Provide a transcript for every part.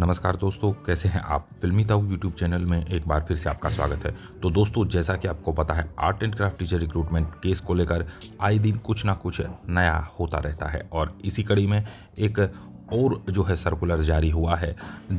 नमस्कार दोस्तों कैसे हैं आप फिल्मी ताऊ यूट्यूब चैनल में एक बार फिर से आपका स्वागत है तो दोस्तों जैसा कि आपको पता है art and craft teacher recruitment case को लेकर आए दिन कुछ ना कुछ नया होता रहता है और इसी कड़ी में एक और जो है सर्कुलर जारी हुआ है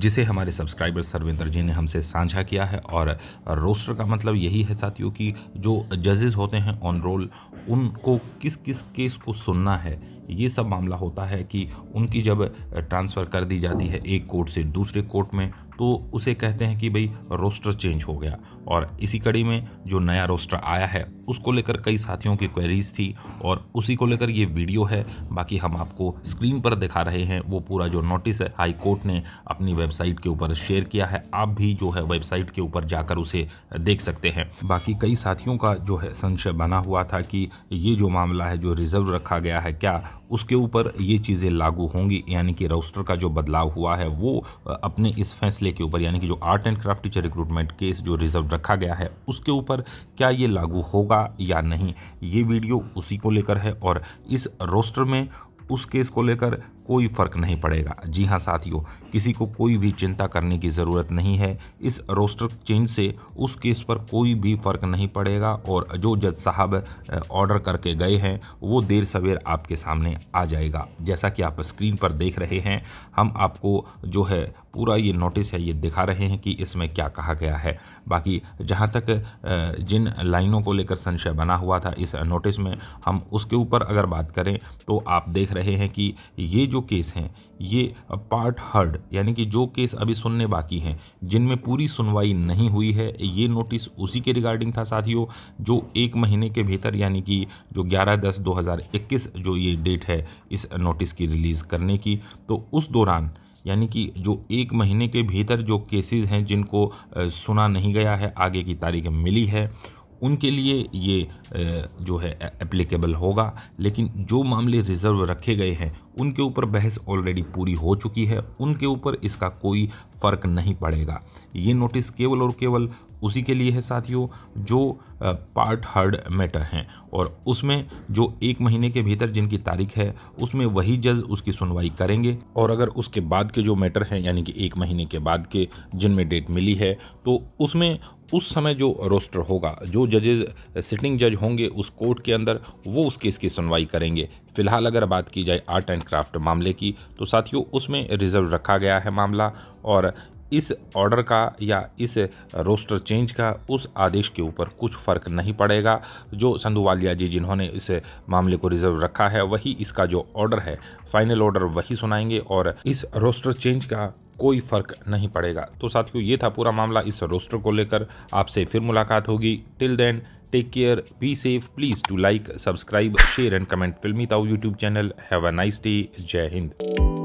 जिसे हमारे सब्सक्राइबर सर्वेंद्र जी ने हमसे साझा किया है और रोस्टर का मतलब यही है साथियों कि जो जजेस होते हैं ऑन रोल उनको किस किस केस को सुनना है ये सब मामला होता है कि उनकी जब ट्रांसफ़र कर दी जाती है एक कोर्ट से दूसरे कोर्ट में तो उसे कहते हैं कि भाई रोस्टर चेंज हो गया और इसी कड़ी में जो नया रोस्टर आया है उसको लेकर कई साथियों की क्वेरीज थी और उसी को लेकर ये वीडियो है बाकी हम आपको स्क्रीन पर दिखा रहे हैं वो पूरा जो नोटिस है हाई कोर्ट ने अपनी वेबसाइट के ऊपर शेयर किया है आप भी जो है वेबसाइट के ऊपर जाकर उसे देख सकते हैं बाकी कई साथियों का जो है संशय बना हुआ था कि ये जो मामला है जो रिजर्व रखा गया है क्या उसके ऊपर ये चीज़ें लागू होंगी यानी कि रोस्टर का जो बदलाव हुआ है वो अपने इस फैसले के ऊपर यानी कि जो art and craft teacher recruitment case जो रिजर्व रखा गया है उसके ऊपर क्या ये लागू होगा या नहीं ये वीडियो उसी को लेकर है और इस रोस्टर में उस केस को लेकर कोई फ़र्क नहीं पड़ेगा जी हाँ साथियों किसी को कोई भी चिंता करने की ज़रूरत नहीं है इस रोस्टर चेंज से उस केस पर कोई भी फ़र्क नहीं पड़ेगा और जो जज साहब ऑर्डर करके गए हैं वो देर सवेर आपके सामने आ जाएगा जैसा कि आप स्क्रीन पर देख रहे हैं हम आपको जो है पूरा ये नोटिस है ये दिखा रहे हैं कि इसमें क्या कहा गया है बाकी जहाँ तक जिन लाइनों को लेकर संशय बना हुआ था इस नोटिस में हम उसके ऊपर अगर बात करें तो आप देख रहे हैं कि ये जो केस हैं ये पार्ट हर्ड यानी कि जो केस अभी सुनने बाकी हैं जिनमें पूरी सुनवाई नहीं हुई है ये नोटिस उसी के रिगार्डिंग था साथियों जो एक महीने के भीतर यानी कि जो 11 दस 2021 जो ये डेट है इस नोटिस की रिलीज़ करने की तो उस दौरान यानी कि जो एक महीने के भीतर जो केसेस हैं जिनको सुना नहीं गया है आगे की तारीख मिली है उनके लिए ये जो है एप्लीकेबल होगा लेकिन जो मामले रिजर्व रखे गए हैं उनके ऊपर बहस ऑलरेडी पूरी हो चुकी है उनके ऊपर इसका कोई फ़र्क नहीं पड़ेगा ये नोटिस केवल और केवल उसी के लिए है साथियों जो पार्ट हर्ड मैटर हैं और उसमें जो एक महीने के भीतर जिनकी तारीख है उसमें वही जज उसकी सुनवाई करेंगे और अगर उसके बाद के जो मैटर हैं यानी कि एक महीने के बाद के जिनमें डेट मिली है तो उसमें उस समय जो रोस्टर होगा जो जजेज सिटिंग जज होंगे उस कोर्ट के अंदर वो उस केस की सुनवाई करेंगे फिलहाल अगर बात की जाए आर्ट एंड क्राफ्ट मामले की तो साथियों उसमें रिजर्व रखा गया है मामला और इस ऑर्डर का या इस रोस्टर चेंज का उस आदेश के ऊपर कुछ फ़र्क नहीं पड़ेगा जो संधुवालिया जी जिन्होंने इस मामले को रिजर्व रखा है वही इसका जो ऑर्डर है फाइनल ऑर्डर वही सुनाएंगे और इस रोस्टर चेंज का कोई फ़र्क नहीं पड़ेगा तो साथियों ये था पूरा मामला इस रोस्टर को लेकर आपसे फिर मुलाकात होगी till then take care be safe please to like subscribe share and comment Filmy Tau YouTube channel have a nice day जय हिंद